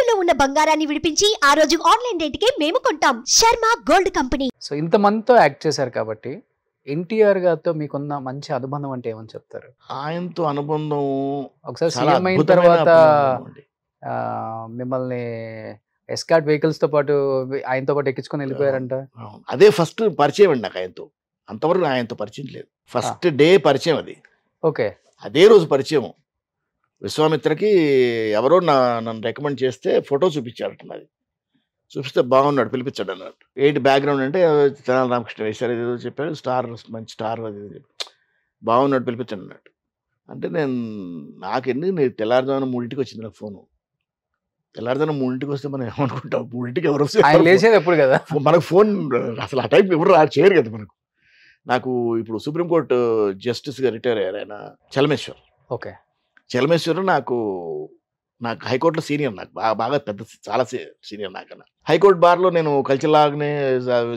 తాకట్టులో ఉన్న బంగారాన్ని విడిపించి ఆ రోజు ఆన్లైన్ రేటుకే మేము కొంటాం శర్మ గోల్డ్ కంపెనీ సో ఇంతమందితో యాక్ట్ చేశారు కాబట్టి ఎన్టీఆర్ గారితో మీకున్న మంచి అనుబంధం అంటే ఏమని చెప్తారు ఆయనతో అనుబంధం ఒకసారి తర్వాత మిమ్మల్ని ఎస్కాట్ వెహికల్స్ తో పాటు ఆయనతో పాటు ఎక్కించుకొని వెళ్ళిపోయారంట అదే ఫస్ట్ పరిచయం అండి నాకు ఆయనతో అంతవరకు ఆయనతో పరిచయం లేదు ఫస్ట్ డే పరిచయం అది ఓకే అదే రోజు పరిచయం విశ్వామిత్రకి ఎవరో నా నన్ను రికమెండ్ చేస్తే ఫోటో చూపించారట నాది చూపిస్తే బాగున్నాడు పిలిపించాడు అన్నట్టు ఏంటి బ్యాక్గ్రౌండ్ అంటే తెనాలి రామకృష్ణ వేశారు ఏదో చెప్పాడు స్టార్ మంచి స్టార్ అది బాగున్నాడు పిలిపించాడు అన్నట్టు అంటే నేను నాకు ఎన్ని నేను తెల్లారుదామని మూడింటికి వచ్చింది నాకు ఫోను తెల్లారుదామని మూడింటికి వస్తే మనం ఏమనుకుంటాం మూడింటికి ఎవరు వస్తే ఎప్పుడు కదా మనకు ఫోన్ అసలు ఆ టైప్ ఎవరు చేయరు కదా మనకు నాకు ఇప్పుడు సుప్రీంకోర్టు జస్టిస్గా రిటైర్ అయ్యారు ఆయన చలమేశ్వర్ ఓకే చలమేశ్వరు నాకు నాకు హైకోర్టులో సీనియర్ నాకు బాగా బాగా పెద్ద చాలా సీనియర్ నాకన్నా హైకోర్టు బార్లో నేను కల్చర్ లాగానే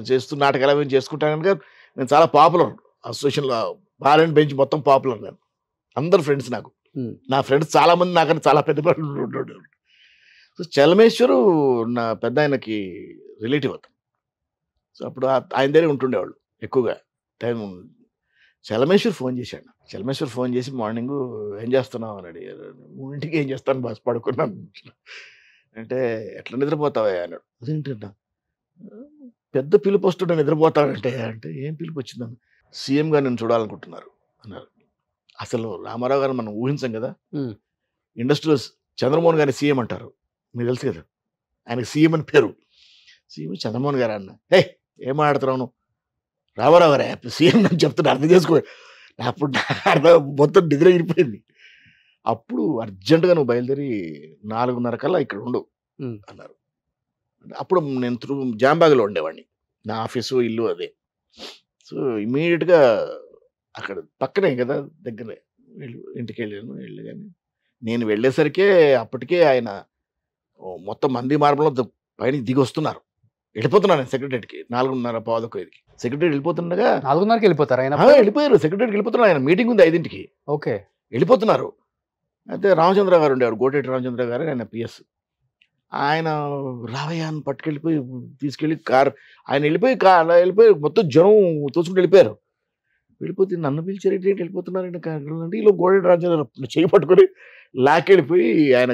చేస్తూ నాటకాలు అవి చేసుకుంటాను కనుక నేను చాలా పాపులర్ అసోసియేషన్లో బార్ అండ్ బెంచ్ మొత్తం పాపులర్ నేను అందరు ఫ్రెండ్స్ నాకు నా ఫ్రెండ్స్ చాలామంది నాకన్నా చాలా పెద్ద ఉంటుండే సో చలమేశ్వరు నా పెద్ద ఆయనకి రిలేటివ్ అతను సో అప్పుడు ఆయన దగ్గర ఉంటుండేవాళ్ళు ఎక్కువగా టైం చలమేశ్వర్ ఫోన్ చేశాడు చలమేశ్వర్ ఫోన్ చేసి మార్నింగ్ ఏం చేస్తున్నావు అని అడిగారు మూడింటికి ఏం చేస్తాను బస్ పడుకున్నాను అంటే ఎట్లా నిద్రపోతావా అన్నాడు అదేంటన్నా పెద్ద పిలుపు వస్తుంటే నిద్రపోతాడంటే అంటే ఏం పిలుపు వచ్చిందని సీఎం గారు నేను చూడాలనుకుంటున్నారు అన్నారు అసలు రామారావు గారు మనం ఊహించాం కదా ఇండస్ట్రీలో చంద్రమోహన్ గారిని సీఎం అంటారు మీకు తెలుసు కదా ఆయనకి సీఎం అని పేరు సీఎం చంద్రమోహన్ గారు అన్న హే ఏం మాట్లాడుతున్నావు రామారావు గారు సీఎం నన్ను చెప్తున్నా అర్థం చేసుకో అప్పుడు అర్థం మొత్తం నిద్ర అయిపోయింది అప్పుడు అర్జెంటుగా నువ్వు బయలుదేరి నాలుగున్నర కల్లా ఇక్కడ ఉండు అన్నారు అప్పుడు నేను త్రూ జాంబాగ్లో ఉండేవాడిని నా ఆఫీసు ఇల్లు అదే సో ఇమీడియట్గా అక్కడ పక్కనే కదా దగ్గరే ఇంటికి వెళ్ళాను కానీ నేను వెళ్ళేసరికే అప్పటికే ఆయన మొత్తం మంది మార్గంలో పైన దిగి వస్తున్నారు వెళ్ళిపోతున్నాను నేను సెక్రటరీకి నాలుగున్నర పాదకు ఐదుకి సెక్రటరీ వెళ్ళిపోతుండగా నాలుగున్నరకి వెళ్ళిపోతారు ఆయన వెళ్ళిపోయారు సెక్రటరీకి వెళ్ళిపోతున్నారు ఆయన మీటింగ్ ఉంది ఐదింటికి ఓకే వెళ్ళిపోతున్నారు అయితే రామచంద్ర గారు ఉండేవారు గోటేటి రామచంద్ర గారు ఆయన పిఎస్ ఆయన రావయ్య అని పట్టుకెళ్ళిపోయి తీసుకెళ్ళి కార్ ఆయన వెళ్ళిపోయి కార్ అలా వెళ్ళిపోయి మొత్తం జనం తోసుకుంటూ వెళ్ళిపోయారు వెళ్ళిపోతే నన్ను పిలిచి రెడ్డి వెళ్ళిపోతున్నారండి అంటే ఇలా గోడెడ్ రామచంద్ర చేయి పట్టుకొని వెళ్ళిపోయి ఆయన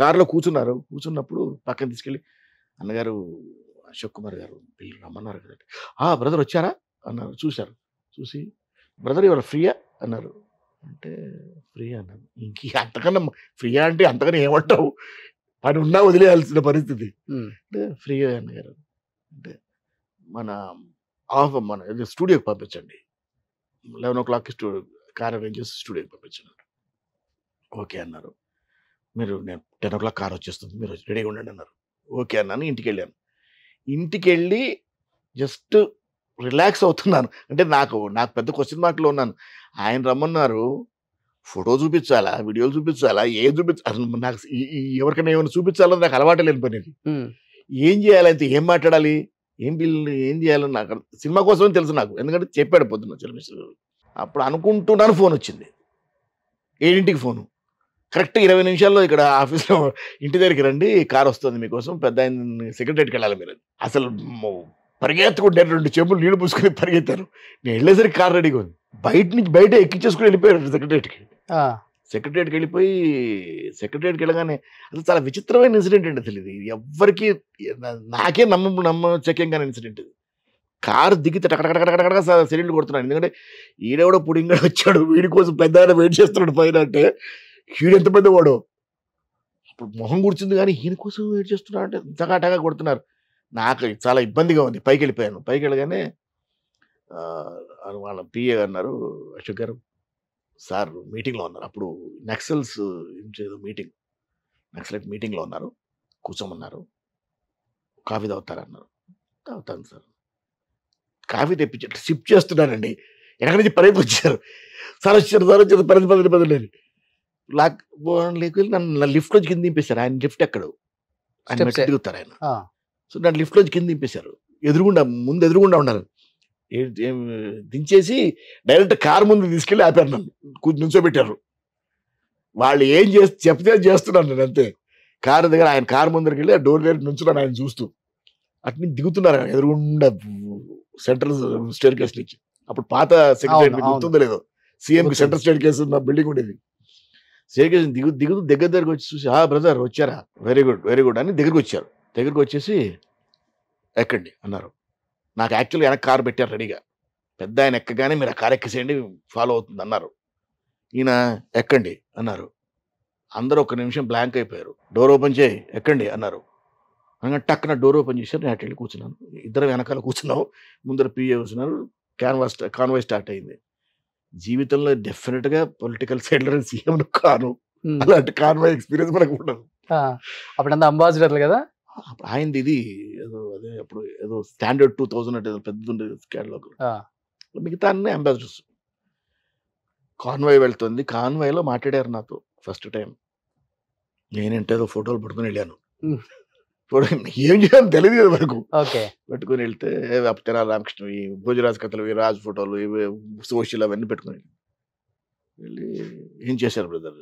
కారులో కూర్చున్నారు కూర్చున్నప్పుడు పక్కన తీసుకెళ్ళి అన్నగారు అశోక్ కుమార్ గారు పిల్లలు రమ్మన్నారు కదండి ఆ బ్రదర్ వచ్చారా అన్నారు చూశారు చూసి బ్రదర్ ఇవాళ ఫ్రీయా అన్నారు అంటే ఫ్రీ అన్నారు ఇంక అంతకన్నా ఫ్రీయా అంటే అంతకన్నా ఏమంటావు పని ఉన్నా వదిలేయాల్సిన పరిస్థితి అంటే ఫ్రీయా అన్నగారు అంటే మన ఆఫ్ మన స్టూడియోకి పంపించండి లెవెన్ ఓ క్లాక్కి స్టూడియో కార్ అరేంజ్ చేసి స్టూడియోకి పంపించండి ఓకే అన్నారు మీరు నేను టెన్ ఓ క్లాక్ కార్ వచ్చేస్తుంది మీరు రెడీగా ఉండండి అన్నారు ఓకే అన్నాను ఇంటికి వెళ్ళాను ఇంటికి వెళ్ళి జస్ట్ రిలాక్స్ అవుతున్నాను అంటే నాకు నాకు పెద్ద క్వశ్చన్ మార్క్లో ఉన్నాను ఆయన రమ్మన్నారు ఫోటో చూపించాలా వీడియోలు చూపించాలా ఏం చూపించాలి నాకు ఎవరికైనా ఏమైనా చూపించాలని నాకు అలవాటు లేని పని ఏం చేయాలి ఏం మాట్లాడాలి ఏం పిల్లలు ఏం చేయాలని నాకు సినిమా కోసమే తెలుసు నాకు ఎందుకంటే చెప్పాడు పొద్దున్న చలమేశ్వర అప్పుడు అనుకుంటున్నాను ఫోన్ వచ్చింది ఏడింటికి ఫోను కరెక్ట్ ఇరవై నిమిషాల్లో ఇక్కడ ఆఫీస్లో ఇంటి దగ్గరికి రండి కార్ వస్తుంది మీకోసం పెద్ద ఆయన సెక్రటరీకి వెళ్ళాలి మీరు అసలు పరిగెత్తుకుంటే రెండు చెప్పులు నీళ్లు పూసుకుని పరిగెత్తారు నేను వెళ్ళేసరికి కార్ రెడీగా ఉంది బయట నుంచి బయట ఎక్కించేసుకుని వెళ్ళిపోయారు సెక్రటరీకి సెక్రటరీకి వెళ్ళిపోయి సెక్రటరీకి వెళ్ళగానే అసలు చాలా విచిత్రమైన ఇన్సిడెంట్ అండి అసలు ఇది నాకే నమ్మ నమ్మ కానీ ఇన్సిడెంట్ ఇది కారు దిగితే టకటకటకటకటక సిలిండర్ కొడుతున్నాను ఎందుకంటే ఈడెవడో పుడింగా వచ్చాడు వీడి కోసం పెద్ద వెయిట్ చేస్తున్నాడు పైన అంటే హ్యూడ్ ఎంత పెద్దవాడు ఇప్పుడు మొహం కూర్చుంది కానీ ఈయన కోసం వెయిట్ చేస్తున్నాడు అంటే టకాటగా కొడుతున్నారు నాకు చాలా ఇబ్బందిగా ఉంది పైకి వెళ్ళిపోయాను పైకి వెళ్ళగానే వాళ్ళ పిఏ అన్నారు అశోక్ గారు సార్ మీటింగ్లో ఉన్నారు అప్పుడు నక్సల్స్ ఏదో మీటింగ్ నక్సలైట్ మీటింగ్లో ఉన్నారు కూర్చోమన్నారు కాఫీ తాగుతారన్నారు తాగుతాను సార్ కాఫీ తెప్పించి షిఫ్ట్ చేస్తున్నానండి ఎక్కడి నుంచి పరిగెత్తి వచ్చారు సార్ వచ్చారు సార్ వచ్చారు పరిధి పదండి పదండి లాక్ లేక నన్ను లిఫ్ట్ లోంచి కింద దింపేశారు ఆయన లిఫ్ట్ ఎక్కడు ఆయన తిరుగుతారు ఆయన సో నన్ను లిఫ్ట్ లోంచి కింద దింపేశారు ఎదురుగుండా ముందు ఎదురుగుండా ఉన్నారు దించేసి డైరెక్ట్ కార్ ముందు తీసుకెళ్ళి ఆపారు నన్ను నుంచోబెట్టారు వాళ్ళు ఏం చేస్తే చెప్తే చేస్తున్నాను నేను అంతే కారు దగ్గర ఆయన కారు ముందరికి వెళ్ళి డోర్ దగ్గర నుంచున్నాను ఆయన చూస్తూ అట్ని దిగుతున్నారు ఎదురుగుండా సెంట్రల్ స్టేట్ కేసు నుంచి అప్పుడు పాత సెక్రటరీ గుర్తుందో లేదో CM central state case building ఉండేది శ్రీకృష్ణ దిగు దిగుతూ దగ్గర దగ్గరకు వచ్చి చూసి ఆ బ్రదర్ వచ్చారా వెరీ గుడ్ వెరీ గుడ్ అని దగ్గరకు వచ్చారు దగ్గరకు వచ్చేసి ఎక్కండి అన్నారు నాకు యాక్చువల్గా వెనక కారు పెట్టారు రెడీగా పెద్ద ఆయన ఎక్కగానే మీరు ఆ కారు ఎక్కేసేయండి ఫాలో అవుతుంది అన్నారు ఈయన ఎక్కండి అన్నారు అందరూ ఒక నిమిషం బ్లాంక్ అయిపోయారు డోర్ ఓపెన్ చేయి ఎక్కండి అన్నారు అనగా టక్కున డోర్ ఓపెన్ చేశారు నేను అటు వెళ్ళి కూర్చున్నాను ఇద్దరు వెనకాల కూర్చున్నావు ముందర పిఏ కూర్చున్నారు క్యాన్వాస్ కాన్వాయ్ స్టార్ట్ అయింది జీవితంలో డెఫినెట్ గా పొలిటికల్ సైడ్లో సీఎం కాను అలాంటి కాను ఎక్స్పీరియన్స్ మనకు ఉండదు అప్పుడంతా అంబాసిడర్ కదా ఆయనది ఇది ఏదో అదే అప్పుడు ఏదో స్టాండర్డ్ టూ థౌజండ్ అంటే పెద్ద ఉండేది క్యాటలాగ్ మిగతా అన్ని అంబాసిడర్స్ కాన్వాయ్ వెళ్తుంది కాన్వాయ్లో మాట్లాడారు నాతో ఫస్ట్ టైం నేనంటే ఏదో ఫోటోలు పట్టుకుని వెళ్ళాను ఏం చేయాలని తెలియదు కదా మనకు పెట్టుకుని వెళ్తే అప్తెనా రామకృష్ణ భోజరాజ్ కథలు రాజ్ ఫోటోలు ఇవి సోషల్ అవన్నీ పెట్టుకుని వెళ్ళి ఏం చేశారు బ్రదర్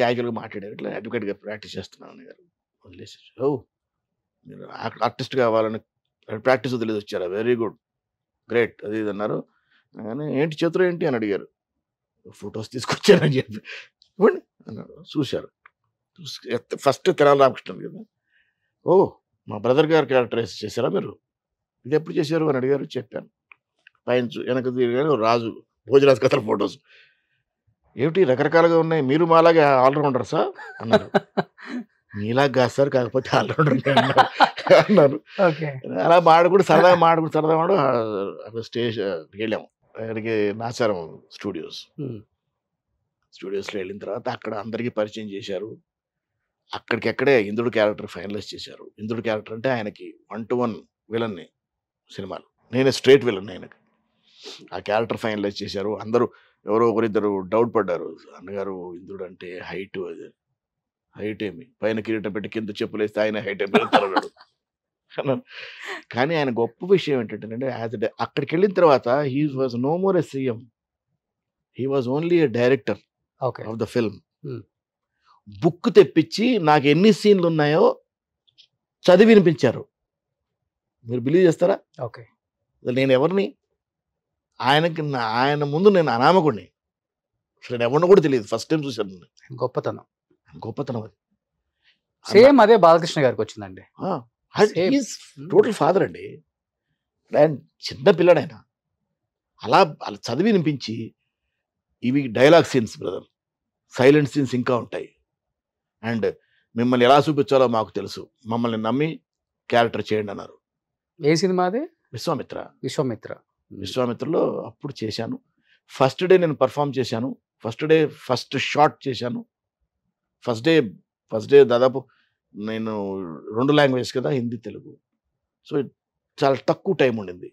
క్యాజువల్గా మాట్లాడారు ఇట్లా అడ్వకేట్గా ప్రాక్టీస్ చేస్తున్నాను గారు మీరు ఆర్టిస్ట్ కావాలని ప్రాక్టీస్ తెలియదు వచ్చారా వెరీ గుడ్ గ్రేట్ అది ఇది అన్నారు కానీ ఏంటి చేతులు ఏంటి అని అడిగారు ఫొటోస్ తీసుకొచ్చారని చెప్పి అన్నాడు అన్నారు చూశారు ఫస్ట్ తెనాలి రామకృష్ణన్ కదా ఓ మా బ్రదర్ గారు క్యారెక్టరైజ్ చేశారా మీరు ఇది ఎప్పుడు చేశారు అని అడిగారు చెప్పాను పైన వెనక తిరిగాను రాజు భోజరాజు కథల ఫొటోస్ ఏమిటి రకరకాలుగా ఉన్నాయి మీరు మాలాగే ఆల్రౌండర్ సార్ అన్నారు మీలాగా కాదు సార్ కాకపోతే ఆల్రౌండర్ అన్నారు అలా మాడకూడ సరదాగా కూడా సరదా మాడు అక్కడ స్టేజ్ వెళ్ళాము అక్కడికి నాచారం స్టూడియోస్ స్టూడియోస్లో వెళ్ళిన తర్వాత అక్కడ అందరికీ పరిచయం చేశారు అక్కడికెక్కడే ఇంద్రుడు క్యారెక్టర్ ఫైనలైజ్ చేశారు ఇంద్రుడు క్యారెక్టర్ అంటే ఆయనకి వన్ టు వన్ విలన్ని సినిమాలు నేనే స్ట్రేట్ విలన్ ఆయనకి ఆ క్యారెక్టర్ ఫైనలైజ్ చేశారు అందరూ ఎవరో ఒకరిద్దరు డౌట్ పడ్డారు అన్నగారు ఇంద్రుడు అంటే హైట్ అది హైట్ ఏమి పైన కిరీటం పెట్టి కింద చెప్పులేస్తే ఆయన హైట్ ఏమి తరగడు కానీ ఆయన గొప్ప విషయం ఏంటంటే యాజ్ అక్కడికి వెళ్ళిన తర్వాత he was no more a CM he was only a director of the film book తెప్పించి నాకు ఎన్ని సీన్లు ఉన్నాయో చదివి వినిపించారు మీరు బిలీవ్ చేస్తారా ఓకే నేను ఎవరిని ఆయనకి ఆయన ముందు నేను అనామకుడిని అసలు ఎవరిని కూడా తెలియదు ఫస్ట్ టైం చూశాను గొప్పతనం గొప్పతనం అది సేమ్ అదే బాలకృష్ణ గారికి వచ్చిందండి టోటల్ ఫాదర్ అండి ఆయన చిన్న పిల్లడు ఆయన అలా అలా చదివి వినిపించి ఇవి dialogue scenes brother silent scenes ఇంకా ఉంటాయి అండ్ మిమ్మల్ని ఎలా చూపించాలో మాకు తెలుసు మమ్మల్ని నమ్మి క్యారెక్టర్ చేయండి అన్నారు ఏ సినిమాది విశ్వామిత్ర విశ్వామిత్ర విశ్వామిత్రలో అప్పుడు చేశాను ఫస్ట్ డే నేను పర్ఫామ్ చేశాను ఫస్ట్ డే ఫస్ట్ షార్ట్ చేశాను ఫస్ట్ డే ఫస్ట్ డే దాదాపు నేను రెండు లాంగ్వేజ్ కదా హిందీ తెలుగు సో చాలా తక్కువ టైం ఉండింది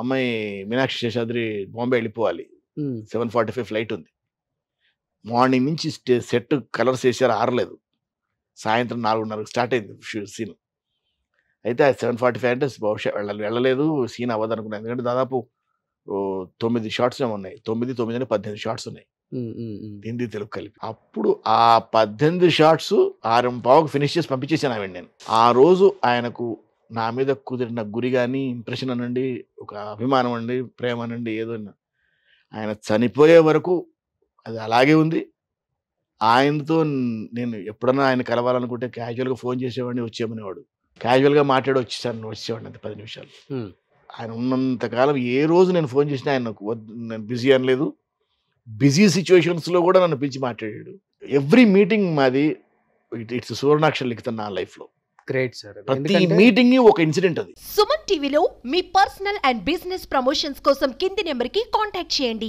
అమ్మాయి మీనాక్షి శేషాద్రి బాంబే వెళ్ళిపోవాలి సెవెన్ ఫార్టీ ఫైవ్ ఫ్లైట్ ఉంది మార్నింగ్ నుంచి సెట్ కలర్స్ వేసారు ఆరలేదు సాయంత్రం నాలుగున్నరకు స్టార్ట్ అయింది సీన్ అయితే సెవెన్ ఫార్టీ ఫైవ్ అంటే బహుశా వెళ్ళాలి వెళ్ళలేదు సీన్ అవ్వదు అనుకున్నాను ఎందుకంటే దాదాపు తొమ్మిది షార్ట్స్ ఉన్నాయి తొమ్మిది తొమ్మిది అని పద్దెనిమిది షార్ట్స్ ఉన్నాయి హిందీ తెలుగు కలిపి అప్పుడు ఆ పద్దెనిమిది షార్ట్స్ ఆరు పావుకు ఫినిష్ చేసి పంపించేసాను ఆవిడ నేను ఆ రోజు ఆయనకు నా మీద కుదిరిన గురి కానీ ఇంప్రెషన్ అనండి ఒక అభిమానం అండి ప్రేమ అనండి ఏదో ఆయన చనిపోయే వరకు అది అలాగే ఉంది ఆయనతో నేను ఎప్పుడన్నా ఆయన కలవాలనుకుంటే క్యాజువల్గా ఫోన్ చేసేవాడిని వచ్చేమనేవాడు క్యాజువల్గా మాట్లాడి వచ్చేసాను వచ్చేవాడిని అంత పది నిమిషాలు ఆయన ఉన్నంతకాలం ఏ రోజు నేను ఫోన్ చేసినా ఆయన నేను బిజీ అనలేదు బిజీ సిచ్యువేషన్స్లో కూడా నన్ను పిలిచి మాట్లాడాడు ఎవ్రీ మీటింగ్ మాది ఇట్స్ సువర్ణాక్షర్ లిఖితాను నా లైఫ్లో గ్రేట్ సార్ ప్రతి మీటింగ్ ఒక ఇన్సిడెంట్ అది సుమన్ టీవీలో మీ పర్సనల్ అండ్ బిజినెస్ ప్రమోషన్స్ కోసం కింది నెంబర్కి కాంటాక్ట్ చేయండి